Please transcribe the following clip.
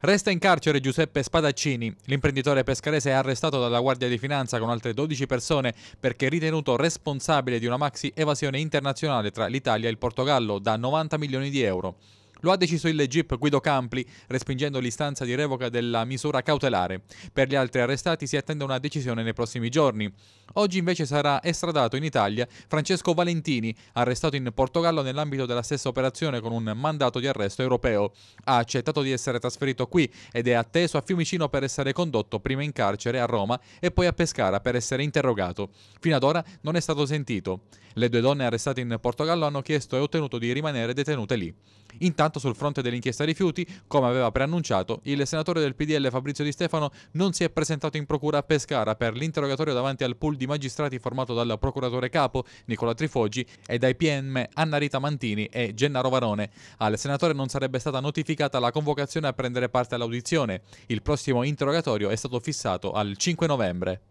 Resta in carcere Giuseppe Spadaccini. L'imprenditore pescarese è arrestato dalla Guardia di Finanza con altre 12 persone perché ritenuto responsabile di una maxi evasione internazionale tra l'Italia e il Portogallo da 90 milioni di euro. Lo ha deciso il GIP Guido Campli, respingendo l'istanza di revoca della misura cautelare. Per gli altri arrestati si attende una decisione nei prossimi giorni. Oggi invece sarà estradato in Italia Francesco Valentini, arrestato in Portogallo nell'ambito della stessa operazione con un mandato di arresto europeo. Ha accettato di essere trasferito qui ed è atteso a Fiumicino per essere condotto prima in carcere a Roma e poi a Pescara per essere interrogato. Fino ad ora non è stato sentito. Le due donne arrestate in Portogallo hanno chiesto e ottenuto di rimanere detenute lì. Intanto sul fronte dell'inchiesta rifiuti, come aveva preannunciato, il senatore del PDL Fabrizio Di Stefano non si è presentato in procura a Pescara per l'interrogatorio davanti al pool di magistrati formato dal procuratore capo Nicola Trifoggi e dai PM Anna Rita Mantini e Gennaro Varone. Al senatore non sarebbe stata notificata la convocazione a prendere parte all'audizione. Il prossimo interrogatorio è stato fissato al 5 novembre.